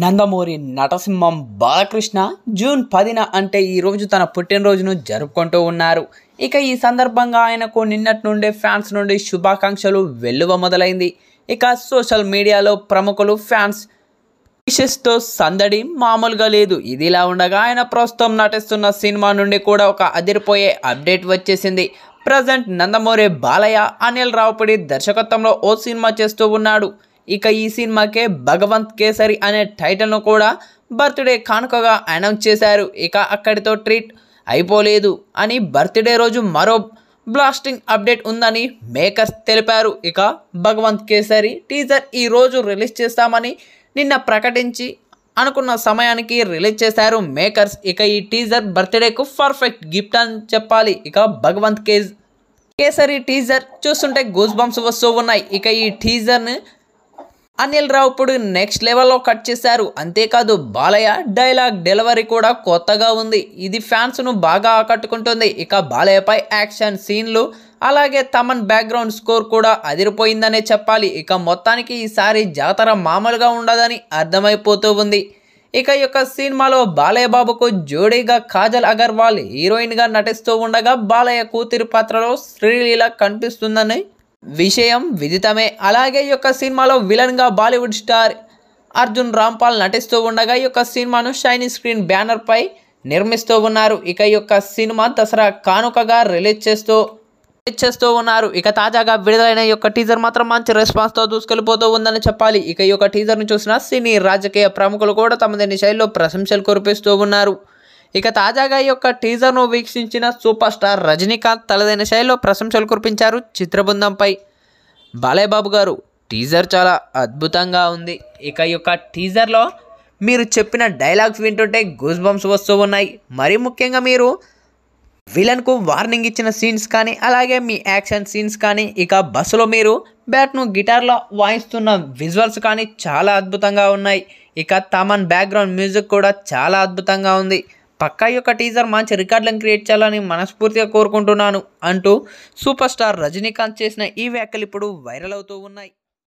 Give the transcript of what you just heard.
Nandamuri నటసింహం Balakrishna June పదిన అంటే ఈరోజు తన పుట్టినరోజును జరుపుకుంటూ ఉన్నారు ఇక ఈ సందర్భంగా ఆయనకు నిన్నటి నుండే ఫ్యాన్స్ నుండి శుభాకాంక్షలు వెల్లువ మొదలైంది ఇక సోషల్ మీడియాలో ప్రముఖులు ఫ్యాన్స్ విషెస్తో సందడి మామూలుగా లేదు ఇదిలా ఉండగా ఆయన ప్రస్తుతం నటిస్తున్న సినిమా నుండి కూడా ఒక అదిరిపోయే అప్డేట్ వచ్చేసింది ప్రజెంట్ నందమూరి బాలయ్య అనిల్ రావుపడి దర్శకత్వంలో ఓ సినిమా చేస్తూ ఉన్నాడు ఇక ఈ సినిమాకే భగవంత్ కేసరి అనే టైటిల్ను కూడా బర్త్డే కానుకగా అనౌన్స్ చేశారు ఇక అక్కడితో ట్రీట్ అయిపోలేదు అని బర్త్డే రోజు మరో బ్లాస్టింగ్ అప్డేట్ ఉందని మేకర్స్ తెలిపారు ఇక భగవంత్ కేసరి టీజర్ ఈరోజు రిలీజ్ చేస్తామని నిన్న ప్రకటించి అనుకున్న సమయానికి రిలీజ్ చేశారు మేకర్స్ ఇక ఈ టీజర్ బర్త్డేకు పర్ఫెక్ట్ గిఫ్ట్ అని చెప్పాలి ఇక భగవంత్ కేజ్ కేసరి టీజర్ చూస్తుంటే గూస్ బంప్స్ వస్తూ ఉన్నాయి ఇక ఈ టీజర్ని అనిల్ ఇప్పుడు నెక్స్ట్ లెవెల్లో కట్ చేశారు అంతేకాదు బాలయ్య డైలాగ్ డెలివరీ కూడా కొత్తగా ఉంది ఇది ఫ్యాన్స్ను బాగా ఆకట్టుకుంటుంది ఇక బాలయ్యపై యాక్షన్ సీన్లు అలాగే తమన్ బ్యాక్గ్రౌండ్ స్కోర్ కూడా అదిరిపోయిందనే చెప్పాలి ఇక మొత్తానికి ఈసారి జాతర మామూలుగా ఉండదని అర్థమైపోతూ ఉంది ఇక యొక్క సినిమాలో బాలయ్య బాబుకు జోడీగా కాజల్ అగర్వాల్ హీరోయిన్గా నటిస్తూ ఉండగా బాలయ్య కూతురి పాత్రలో శ్రీలీల కనిపిస్తుందని విషయం విదితమే అలాగే ఈ యొక్క సినిమాలో విలన్గా బాలీవుడ్ స్టార్ అర్జున్ రాంపాల్ నటిస్తూ ఉండగా ఈ యొక్క సినిమాను షైనీ స్క్రీన్ బ్యానర్పై నిర్మిస్తూ ఉన్నారు ఇక ఈ యొక్క సినిమా దసరా కానుకగా రిలీజ్ చేస్తూ రిలీజ్ చేస్తూ ఉన్నారు ఇక తాజాగా విడుదలైన యొక్క టీజర్ మాత్రం మంచి రెస్పాన్స్తో దూసుకెళ్ళిపోతూ ఉందని చెప్పాలి ఇక ఈ యొక్క టీజర్ను చూసిన సినీ రాజకీయ ప్రముఖులు కూడా దీని శైలిలో ప్రశంసలు కురిపిస్తూ ఉన్నారు ఇక తాజాగా ఈ యొక్క టీజర్ను వీక్షించిన సూపర్ స్టార్ రజనీకాంత్ తలదైన శైలిలో ప్రశంసలు కురిపించారు చిత్రబృందంపై బాలయ్యబాబు గారు టీజర్ చాలా అద్భుతంగా ఉంది ఇక ఈ యొక్క టీజర్లో మీరు చెప్పిన డైలాగ్స్ వింటుంటే గూస్ బంప్స్ వస్తూ ఉన్నాయి మరీ ముఖ్యంగా మీరు విలన్కు వార్నింగ్ ఇచ్చిన సీన్స్ కానీ అలాగే మీ యాక్షన్ సీన్స్ కానీ ఇక బస్సులో మీరు బ్యాట్ను గిటార్లో వాయిస్తున్న విజువల్స్ కానీ చాలా అద్భుతంగా ఉన్నాయి ఇక తమన్ బ్యాక్గ్రౌండ్ మ్యూజిక్ కూడా చాలా అద్భుతంగా ఉంది పక్కా యొక్క టీజర్ మంచి రికార్డులను క్రియేట్ చేయాలని మనస్ఫూర్తిగా కోరుకుంటున్నాను అంటూ సూపర్ స్టార్ రజనీకాంత్ చేసిన ఈ వ్యాఖ్యలు ఇప్పుడు వైరల్ అవుతూ ఉన్నాయి